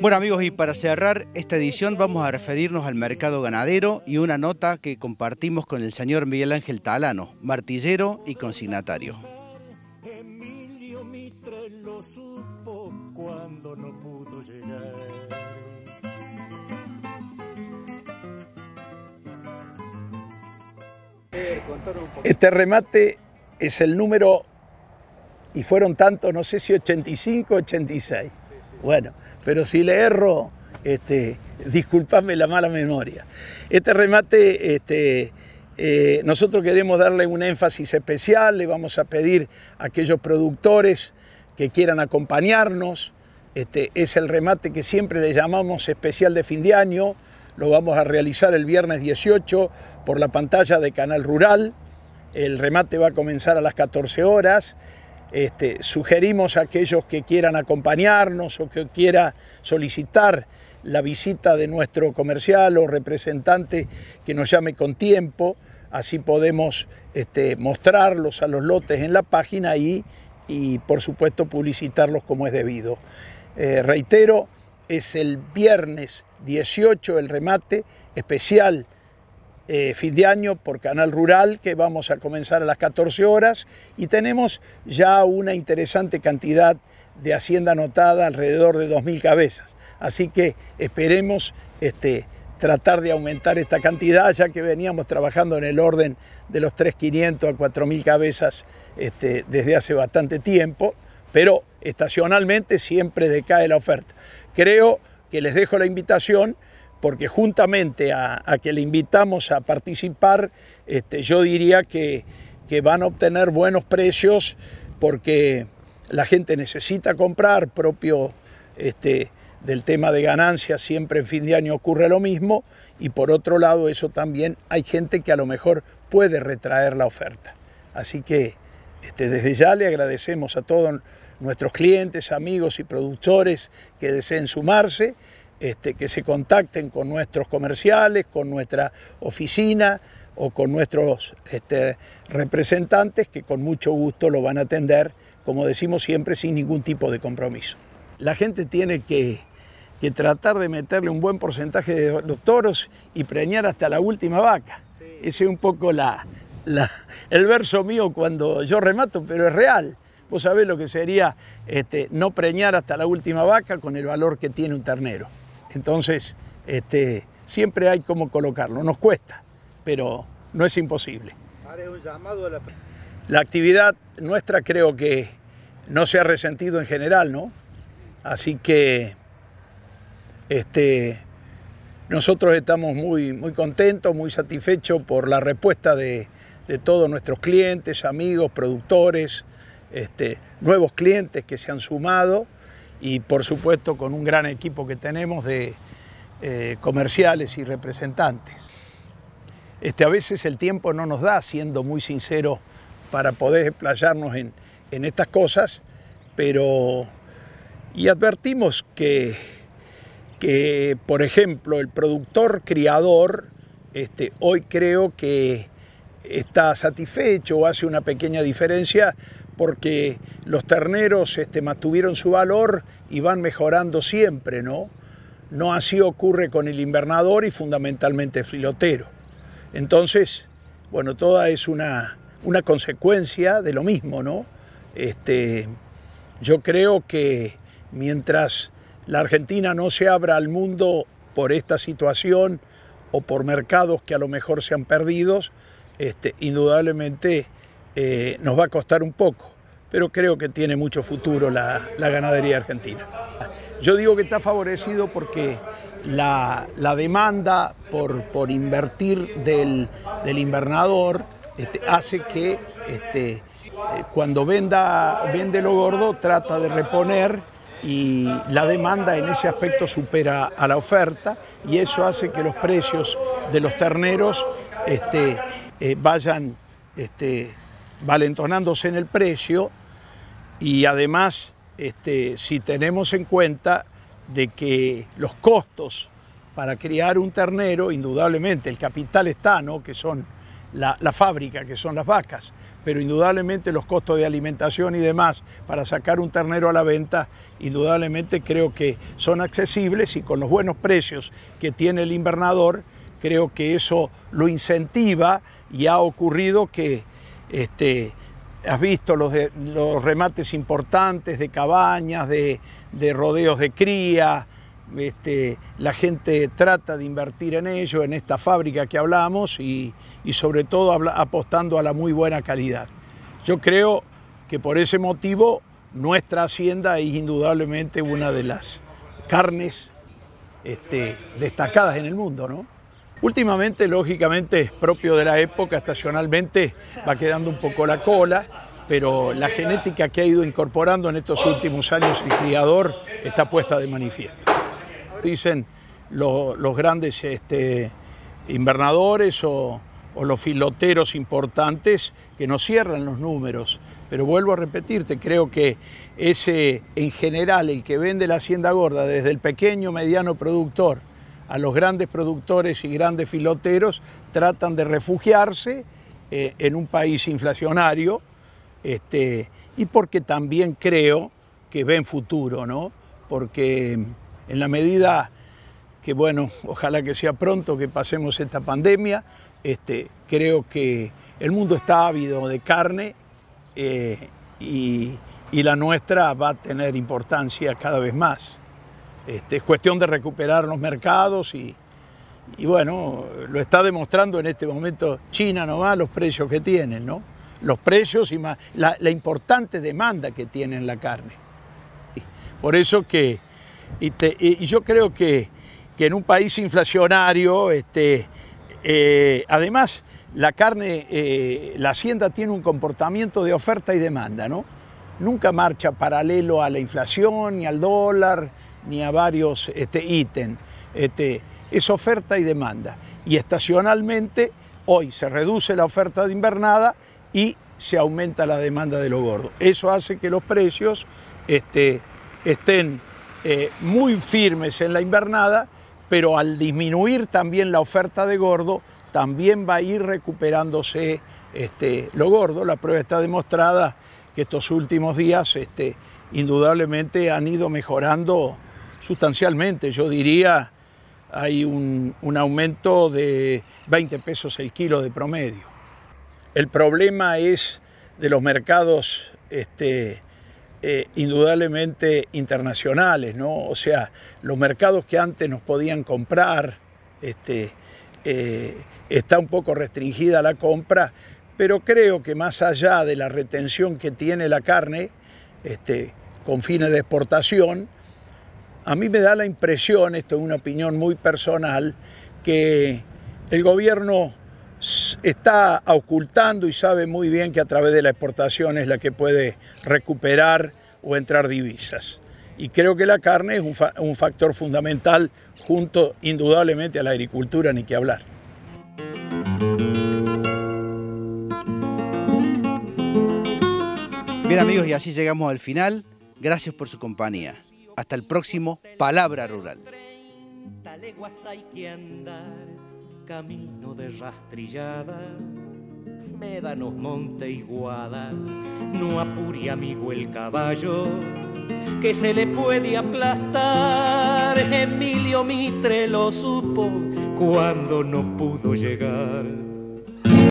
Bueno amigos, y para cerrar esta edición vamos a referirnos al mercado ganadero y una nota que compartimos con el señor Miguel Ángel Talano, martillero y consignatario. Este remate es el número, y fueron tantos, no sé si 85 86. Bueno, pero si le erro, este, la mala memoria. Este remate, este, eh, nosotros queremos darle un énfasis especial, le vamos a pedir a aquellos productores que quieran acompañarnos. Este, es el remate que siempre le llamamos especial de fin de año, lo vamos a realizar el viernes 18 por la pantalla de Canal Rural. El remate va a comenzar a las 14 horas este, sugerimos a aquellos que quieran acompañarnos o que quiera solicitar la visita de nuestro comercial o representante que nos llame con tiempo, así podemos este, mostrarlos a los lotes en la página y, y por supuesto publicitarlos como es debido. Eh, reitero, es el viernes 18 el remate especial eh, fin de año por Canal Rural, que vamos a comenzar a las 14 horas, y tenemos ya una interesante cantidad de hacienda anotada, alrededor de 2.000 cabezas. Así que esperemos este, tratar de aumentar esta cantidad, ya que veníamos trabajando en el orden de los 3.500 a 4.000 cabezas este, desde hace bastante tiempo, pero estacionalmente siempre decae la oferta. Creo que les dejo la invitación porque juntamente a, que le invitamos a participar, este, yo diría que, van a obtener buenos precios porque la gente necesita comprar propio este, del tema de ganancias, siempre en fin de año ocurre lo mismo, y por otro lado eso también hay gente que a lo mejor puede retraer la oferta. Así que este, desde ya le agradecemos a todos nuestros clientes, amigos y productores que deseen sumarse. Este, que se contacten con nuestros comerciales, con nuestra oficina o con nuestros este, representantes que con mucho gusto lo van a atender, como decimos siempre, sin ningún tipo de compromiso. La gente tiene que, tratar de meterle un buen porcentaje de los toros y preñar hasta la última vaca. Ese es un poco la, la, el verso mío cuando yo remato, pero es real. Vos sabés lo que sería este, no preñar hasta la última vaca con el valor que tiene un ternero. Entonces, este, siempre hay cómo colocarlo. Nos cuesta, pero no es imposible. La actividad nuestra creo que no se ha resentido en general, ¿no? Así que este, nosotros estamos muy, muy contentos, muy satisfechos por la respuesta de, todos nuestros clientes, amigos, productores, este, nuevos clientes que se han sumado y por supuesto con un gran equipo que tenemos de eh, comerciales y representantes. Este, a veces el tiempo no nos da, siendo muy sincero, para poder explayarnos en, estas cosas, pero y advertimos que, que, por ejemplo, el productor criador este, hoy creo que está satisfecho o hace una pequeña diferencia porque los terneros este, mantuvieron su valor y van mejorando siempre, ¿no? No así ocurre con el invernador y fundamentalmente el filotero. Entonces, bueno, toda es una, una consecuencia de lo mismo, ¿no? Este, yo creo que mientras la Argentina no se abra al mundo por esta situación o por mercados que a lo mejor se han perdidos, este, indudablemente eh, nos va a costar un poco pero creo que tiene mucho futuro la, ganadería argentina. Yo digo que está favorecido porque la, demanda por, por invertir del, del invernador este, hace que este, eh, cuando venda, vende lo gordo trata de reponer y la demanda en ese aspecto supera a la oferta y eso hace que los precios de los terneros este, eh, vayan este, valentonándose en el precio y además este, si tenemos en cuenta de que los costos para criar un ternero, indudablemente, el capital está, ¿no? que son la, la, fábrica, que son las vacas, pero indudablemente los costos de alimentación y demás para sacar un ternero a la venta, indudablemente creo que son accesibles y con los buenos precios que tiene el invernador, creo que eso lo incentiva y ha ocurrido que este, has visto los, remates importantes de cabañas, de, rodeos de cría, este, la gente trata de invertir en ello, en esta fábrica que hablamos y, sobre todo apostando a la muy buena calidad. Yo creo que por ese motivo nuestra hacienda es indudablemente una de las carnes este, destacadas en el mundo, ¿no? Últimamente, lógicamente, es propio de la época, estacionalmente va quedando un poco la cola, pero la genética que ha ido incorporando en estos últimos años el criador está puesta de manifiesto. Dicen los grandes este, invernadores o, o los filoteros importantes que no cierran los números. Pero vuelvo a repetirte, creo que ese, en general, el que vende la hacienda gorda desde el pequeño mediano productor a los grandes productores y grandes filoteros tratan de refugiarse eh, en un país inflacionario este, y porque también creo que ven futuro, ¿no? Porque en la medida que, bueno, ojalá que sea pronto que pasemos esta pandemia, este, creo que el mundo está ávido de carne eh, y la nuestra va a tener importancia cada vez más. Este, es cuestión de recuperar los mercados y, bueno, lo está demostrando en este momento China nomás los precios que tienen, ¿no? Los precios y la, importante demanda que tiene la carne. Por eso que, y, yo creo que, en un país inflacionario, este, eh, además la carne, eh, la hacienda tiene un comportamiento de oferta y demanda, ¿no? Nunca marcha paralelo a la inflación, y al dólar, ni a varios este, ítems. Este, es oferta y demanda. Y estacionalmente hoy se reduce la oferta de invernada y se aumenta la demanda de lo gordo. Eso hace que los precios este, estén eh, muy firmes en la invernada, pero al disminuir también la oferta de gordo, también va a ir recuperándose este, lo gordo. La prueba está demostrada que estos últimos días este, indudablemente han ido mejorando sustancialmente. Yo diría hay un, aumento de 20 pesos el kilo de promedio. El problema es de los mercados este, eh, indudablemente internacionales, ¿no? O sea, los mercados que antes nos podían comprar, este, eh, está un poco restringida la compra, pero creo que más allá de la retención que tiene la carne, este, con fines de exportación, a mí me da la impresión, esto es una opinión muy personal, que el gobierno está ocultando y sabe muy bien que a través de la exportación es la que puede recuperar o entrar divisas. Y creo que la carne es un, factor fundamental junto indudablemente a la agricultura, ni que hablar. Bien amigos, y así llegamos al final. Gracias por su compañía. Hasta el próximo Palabra Rural. leguas hay que andar, camino de rastrillada, médanos, monte y guada, no apure amigo el caballo, que se le puede aplastar. Emilio Mitre lo supo cuando no pudo llegar